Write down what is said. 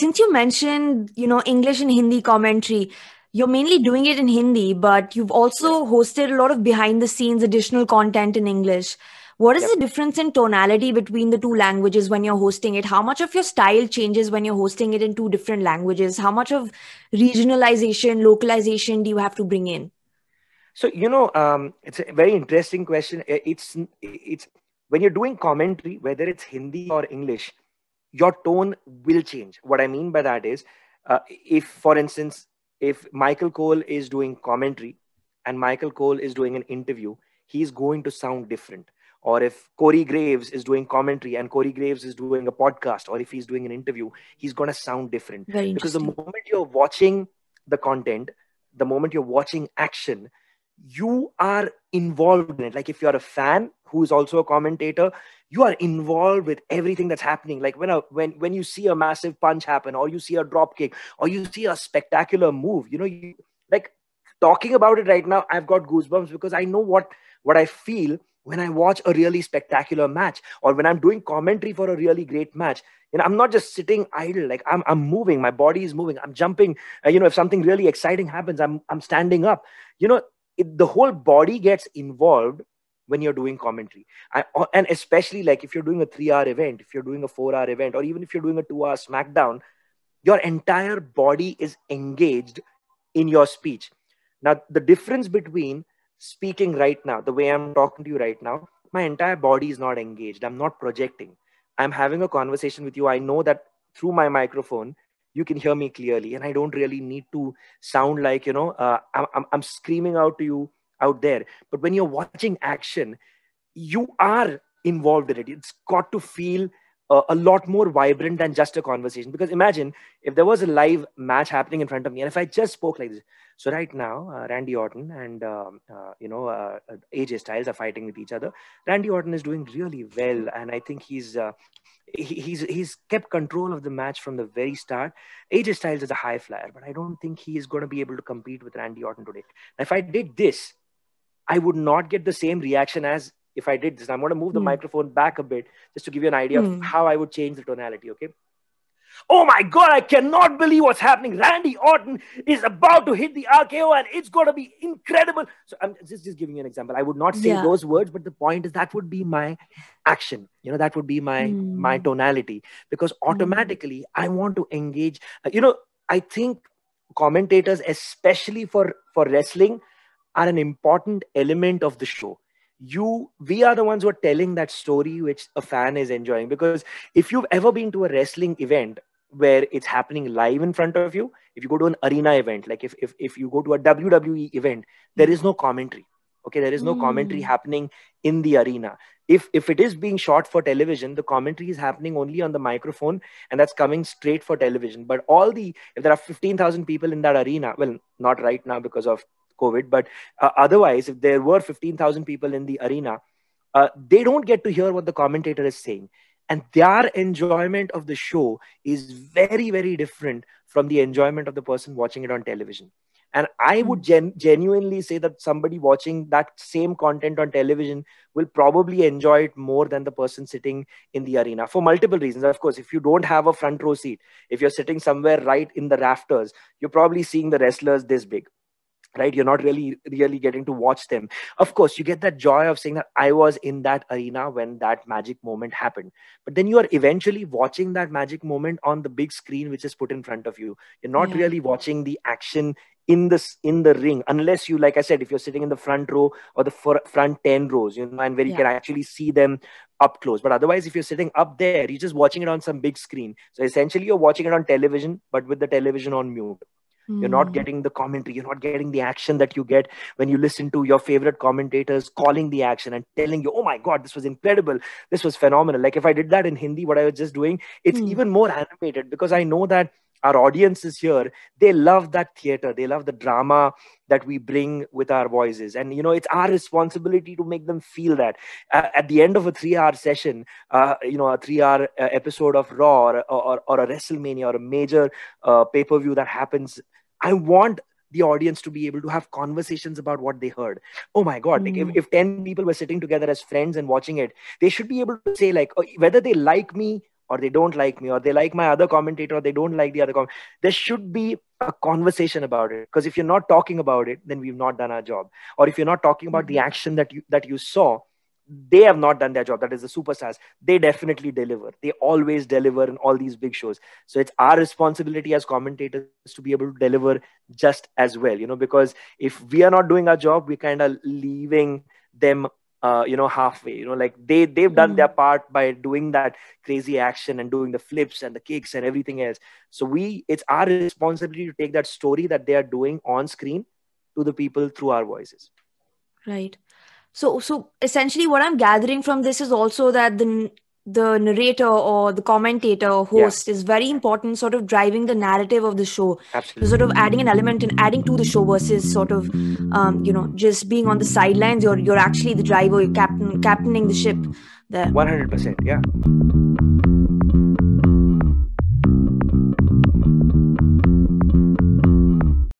since you mentioned, you know, English and Hindi commentary, you're mainly doing it in Hindi, but you've also hosted a lot of behind the scenes additional content in English. What is yep. the difference in tonality between the two languages when you're hosting it? How much of your style changes when you're hosting it in two different languages? How much of regionalization, localization do you have to bring in? So you know, um, it's a very interesting question. It's it's when you're doing commentary, whether it's Hindi or English, your tone will change. What I mean by that is, uh, if, for instance, if Michael Cole is doing commentary and Michael Cole is doing an interview, he's going to sound different. Or if Corey Graves is doing commentary and Corey Graves is doing a podcast, or if he's doing an interview, he's going to sound different. Very because the moment you're watching the content, the moment you're watching action, you are involved in it. Like if you're a fan who is also a commentator, you are involved with everything that's happening. Like when a, when when you see a massive punch happen, or you see a drop kick, or you see a spectacular move, you know, you like talking about it right now. I've got goosebumps because I know what what I feel when I watch a really spectacular match, or when I'm doing commentary for a really great match. You know, I'm not just sitting idle. Like I'm I'm moving. My body is moving. I'm jumping. Uh, you know, if something really exciting happens, I'm I'm standing up. You know it, the whole body gets involved when you're doing commentary I, and especially like if you're doing a three hour event if you're doing a four hour event or even if you're doing a two hour smackdown your entire body is engaged in your speech now the difference between speaking right now the way i'm talking to you right now my entire body is not engaged i'm not projecting i'm having a conversation with you i know that through my microphone you can hear me clearly and i don't really need to sound like you know uh, I'm, I'm screaming out to you out there but when you're watching action you are involved in it it's got to feel uh, a lot more vibrant than just a conversation because imagine if there was a live match happening in front of me and if i just spoke like this so right now, uh, Randy Orton and um, uh, you know uh, uh AJ Styles are fighting with each other. Randy Orton is doing really well, and I think he's uh, he's he's kept control of the match from the very start. AJ Styles is a high flyer, but I don't think he is going to be able to compete with Randy Orton today. If I did this, I would not get the same reaction as if I did this. I'm going to move the mm. microphone back a bit just to give you an idea mm. of hmm. how I would change the tonality. Okay. Oh my God, I cannot believe what's happening. Randy Orton is about to hit the RKO and it's going to be incredible. So I'm just, just giving you an example. I would not say yeah. those words, but the point is that would be my action. You know, that would be my mm. my hmm. tonality because hmm. automatically mm. I want to engage. Uh, you know, I think commentators, especially for for wrestling, are an important element of the show you we are the ones who are telling that story which a fan is enjoying because if you've ever been to a wrestling event where it's happening live in front of you if you go to an arena event like if if, if you go to a wwe event there is no commentary okay there is no mm. commentary hmm. happening in the arena if if it is being shot for television the commentary is happening only on the microphone and that's coming straight for television but all the if there are 15000 people in that arena well not right now because of covid but uh, otherwise if there were 15000 people in the arena uh, they don't get to hear what the commentator is saying and their enjoyment of the show is very very different from the enjoyment of the person watching it on television and i hmm. would gen- genuinely say that somebody watching that same content on television will probably enjoy it more than the person sitting in the arena for multiple reasons of course if you don't have a front row seat if you're sitting somewhere right in the rafters you're probably seeing the wrestlers this big right you're not really really getting to watch them of course you get that joy of saying that i was in that arena when that magic moment happened but then you are eventually watching that magic moment on the big screen which is put in front of you you're not yeah. really watching the action in this in the ring unless you like i said if you're sitting in the front row or the fr- front 10 rows you know and where you can actually see them up close but otherwise if you're sitting up there you're just watching it on some big screen so essentially you're watching it on television but with the television on mute Mm. You're not hmm. getting the commentary. You're not getting the action that you get when you listen to your favorite commentators calling the action and telling you, oh my God, this was incredible. This was phenomenal. Like if I did that in Hindi, what I was just doing, it's mm. even more animated because I know that our audiences here they love that theater they love the drama that we bring with our voices and you know it's our responsibility to make them feel that uh, at the end of a three hour session uh, you know a three hour uh, episode of raw or, or, or, a wrestlemania or a major uh, pay per view that happens i want the audience to be able to have conversations about what they heard oh my god mm. like if, mm. if 10 people were sitting together as friends and watching it they should be able to say like oh, whether they like me or they don't like me or they like my other commentator or they don't like the other com- there should be a conversation about it because if you're not talking about it then we've not done our job or if you're not talking about the mm-hmm. action that you that you saw they have not done their job that is the superstars they definitely deliver they always deliver in all these big shows so it's our responsibility as commentators to be able to deliver just as well you know because if we are not doing our job we're kind of leaving them uh, you know halfway you know like they they've done mm. their part by doing that crazy action and doing the flips and the kicks and everything else so we it's our responsibility to take that story that they are doing on screen to the people through our voices right so so essentially what i'm gathering from this is also that the the narrator or the commentator or host yeah. is very important sort of driving the narrative of the show Absolutely. sort of adding an element and adding to the show versus sort of um, you know just being on the sidelines you're you're actually the driver you're captain captaining the ship there 100% yeah